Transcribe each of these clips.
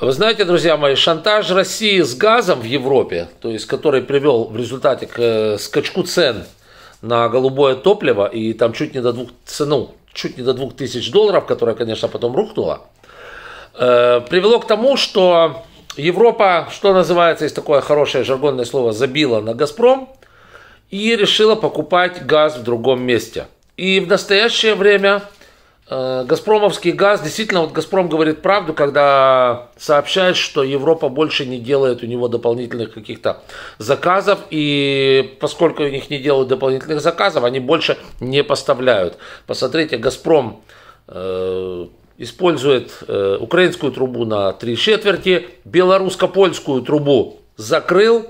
Вы знаете, друзья мои, шантаж России с газом в Европе, то есть который привел в результате к э, скачку цен на голубое топливо и там чуть не до двух цену, чуть не до двух тысяч долларов, которая, конечно, потом рухнула, э, привело к тому, что Европа, что называется, есть такое хорошее жаргонное слово, забила на Газпром и решила покупать газ в другом месте. И в настоящее время Э, Газпромовский газ, действительно, вот Газпром говорит правду, когда сообщает, что Европа больше не делает у него дополнительных каких-то заказов, и поскольку у них не делают дополнительных заказов, они больше не поставляют. Посмотрите, Газпром э, использует э, украинскую трубу на три четверти, белорусско-польскую трубу закрыл,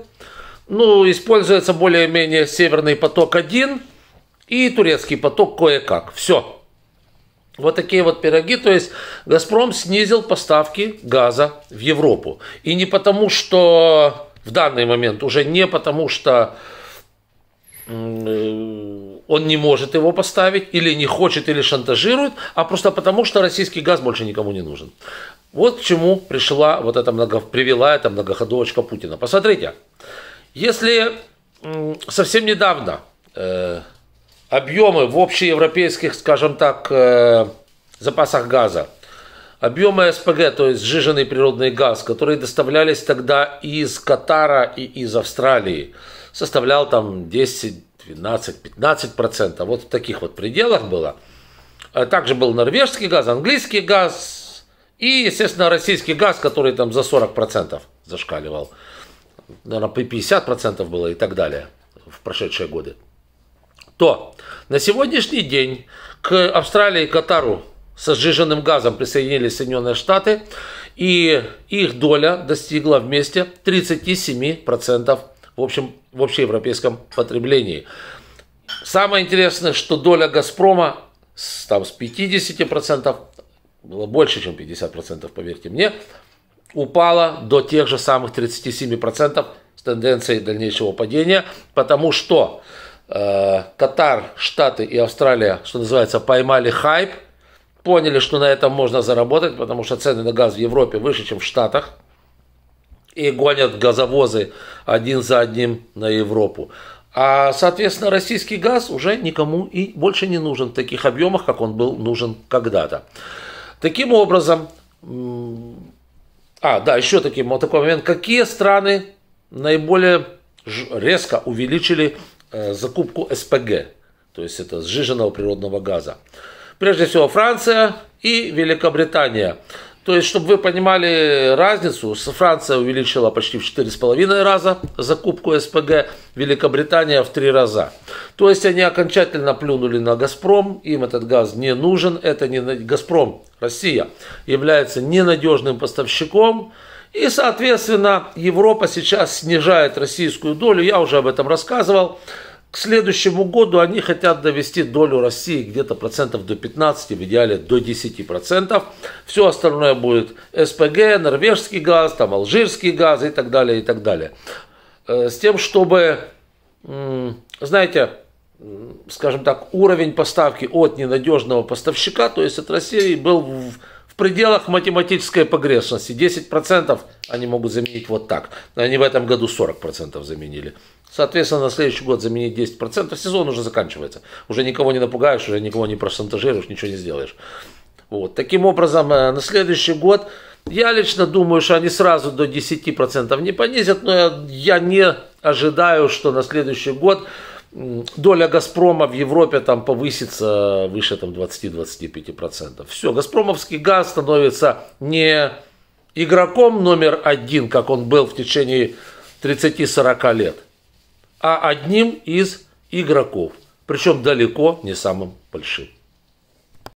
ну, используется более-менее Северный поток-1 и турецкий поток кое-как. Все, вот такие вот пироги. То есть Газпром снизил поставки газа в Европу. И не потому, что в данный момент, уже не потому, что э, он не может его поставить, или не хочет, или шантажирует, а просто потому, что российский газ больше никому не нужен. Вот к чему пришла вот эта много, привела эта многоходовочка Путина. Посмотрите, если совсем недавно э, объемы в общеевропейских, скажем так, э, запасах газа. Объемы СПГ, то есть сжиженный природный газ, которые доставлялись тогда из Катара и из Австралии, составлял там 10, 12, 15 процентов. Вот в таких вот пределах было. А также был норвежский газ, английский газ и, естественно, российский газ, который там за 40 процентов зашкаливал. Наверное, 50 процентов было и так далее в прошедшие годы то на сегодняшний день к Австралии и Катару со сжиженным газом присоединились Соединенные Штаты, и их доля достигла вместе 37% в, общем, в общеевропейском потреблении. Самое интересное, что доля «Газпрома» с, там, с 50%, было больше, чем 50%, поверьте мне, упала до тех же самых 37% с тенденцией дальнейшего падения, потому что Э, Катар, Штаты и Австралия, что называется, поймали хайп, поняли, что на этом можно заработать, потому что цены на газ в Европе выше, чем в Штатах, и гонят газовозы один за одним на Европу. А, соответственно, российский газ уже никому и больше не нужен в таких объемах, как он был нужен когда-то. Таким образом, а, да, еще таким, вот такой момент, какие страны наиболее резко увеличили Э, закупку СПГ, то есть это сжиженного природного газа. Прежде всего Франция и Великобритания. То есть, чтобы вы понимали разницу, Франция увеличила почти в 4,5 раза закупку СПГ, Великобритания в 3 раза. То есть, они окончательно плюнули на «Газпром», им этот газ не нужен, это не «Газпром», Россия, является ненадежным поставщиком, и, соответственно, Европа сейчас снижает российскую долю, я уже об этом рассказывал. К следующему году они хотят довести долю России где-то процентов до 15, в идеале до 10 процентов. Все остальное будет СПГ, норвежский газ, там алжирский газ и так далее, и так далее. Э, с тем, чтобы, знаете, скажем так, уровень поставки от ненадежного поставщика, то есть от России, был в пределах математической погрешности. 10% они могут заменить вот так. Они в этом году 40% заменили. Соответственно, на следующий год заменить 10%. Сезон уже заканчивается. Уже никого не напугаешь, уже никого не прошантажируешь, ничего не сделаешь. Вот. Таким образом, э, на следующий год я лично думаю, что они сразу до 10% не понизят, но я, я не ожидаю, что на следующий год доля Газпрома в Европе там повысится выше там 20-25%. Все, Газпромовский газ становится не игроком номер один, как он был в течение 30-40 лет, а одним из игроков, причем далеко не самым большим.